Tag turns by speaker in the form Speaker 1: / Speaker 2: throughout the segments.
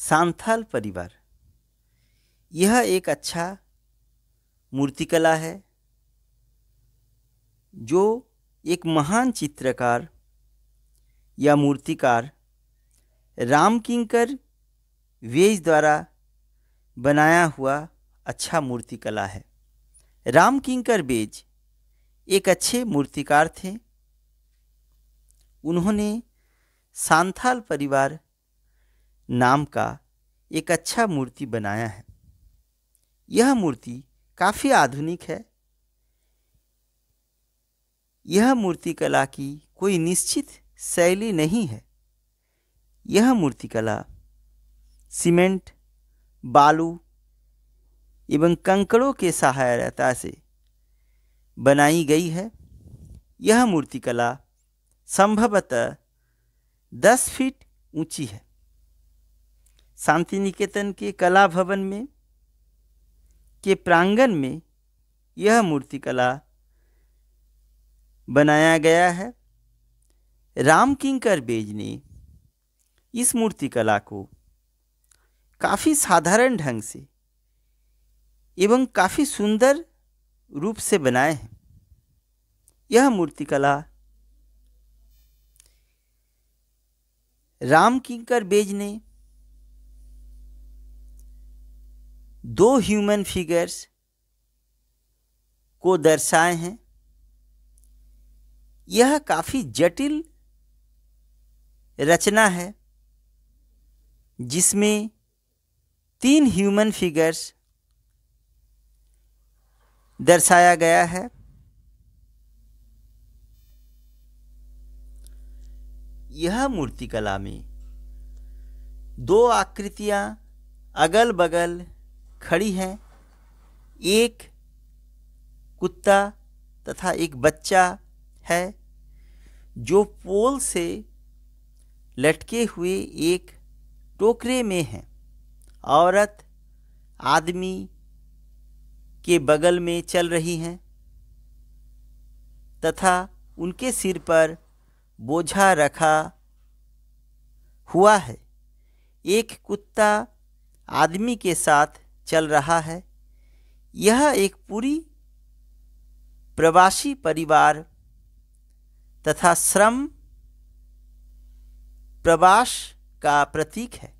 Speaker 1: सांथाल परिवार यह एक अच्छा मूर्तिकला है जो एक महान चित्रकार या मूर्तिकार राम किंकर वेज द्वारा बनाया हुआ अच्छा मूर्तिकला है राम किंकर बेज एक अच्छे मूर्तिकार थे उन्होंने सांथाल परिवार नाम का एक अच्छा मूर्ति बनाया है यह मूर्ति काफ़ी आधुनिक है यह मूर्तिकला की कोई निश्चित शैली नहीं है यह मूर्तिकला सीमेंट बालू एवं कंकड़ों के सहायता से बनाई गई है यह मूर्तिकला संभवतः दस फीट ऊंची है शांति निकेतन के कला भवन में के प्रांगण में यह मूर्तिकला बनाया गया है राम किंकर बेज ने इस मूर्तिकला को काफ़ी साधारण ढंग से एवं काफ़ी सुंदर रूप से बनाए हैं यह मूर्तिकला राम किंकर बेज ने दो ह्यूमन फिगर्स को दर्शाए हैं यह काफ़ी जटिल रचना है जिसमें तीन ह्यूमन फिगर्स दर्शाया गया है यह मूर्तिकला में दो आकृतियां अगल बगल खड़ी हैं एक कुत्ता तथा एक बच्चा है जो पोल से लटके हुए एक टोकरे में है औरत आदमी के बगल में चल रही हैं तथा उनके सिर पर बोझा रखा हुआ है एक कुत्ता आदमी के साथ चल रहा है यह एक पूरी प्रवासी परिवार तथा श्रम प्रवास का प्रतीक है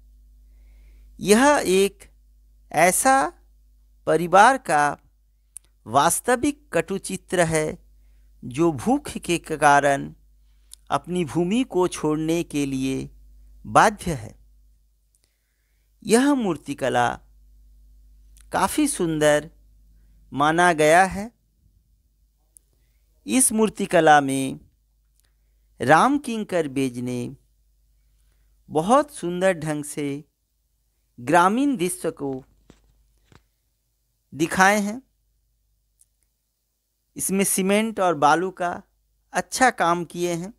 Speaker 1: यह एक ऐसा परिवार का वास्तविक कटुचित्र है जो भूख के कारण अपनी भूमि को छोड़ने के लिए बाध्य है यह मूर्तिकला काफ़ी सुंदर माना गया है इस मूर्तिकला में राम किंकर बेज ने बहुत सुंदर ढंग से ग्रामीण दृश्य को दिखाए हैं इसमें सीमेंट और बालू का अच्छा काम किए हैं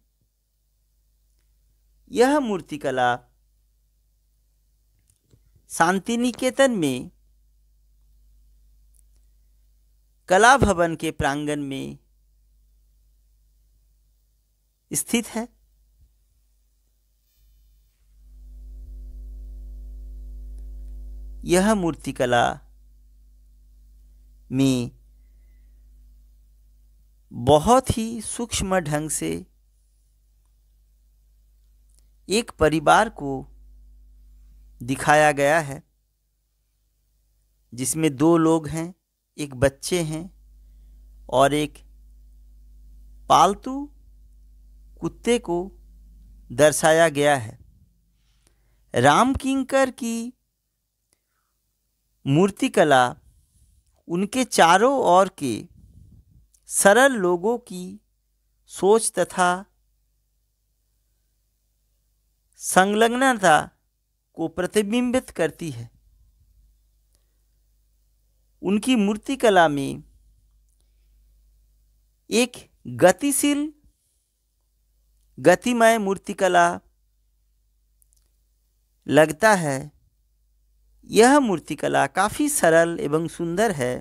Speaker 1: यह मूर्तिकला शांति निकेतन में कला भवन के प्रांगण में स्थित है यह मूर्तिकला में बहुत ही सूक्ष्म ढंग से एक परिवार को दिखाया गया है जिसमें दो लोग हैं एक बच्चे हैं और एक पालतू कुत्ते को दर्शाया गया है राम किंकर की मूर्तिकला उनके चारों ओर के सरल लोगों की सोच तथा संलग्नता को प्रतिबिंबित करती है उनकी मूर्तिकला में एक गतिशील गतिमय मूर्तिकला लगता है यह मूर्तिकला काफ़ी सरल एवं सुंदर है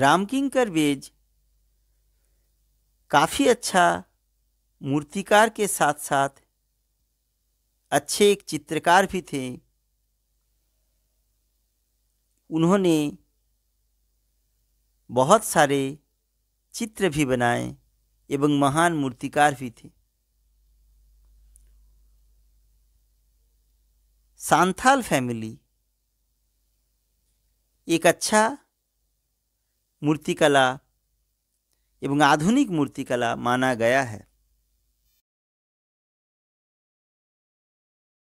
Speaker 1: रामकिंकर बेज काफ़ी अच्छा मूर्तिकार के साथ साथ अच्छे एक चित्रकार भी थे उन्होंने बहुत सारे चित्र भी बनाए एवं महान मूर्तिकार भी थे सांथाल फैमिली एक अच्छा मूर्तिकला एवं आधुनिक मूर्तिकला माना गया है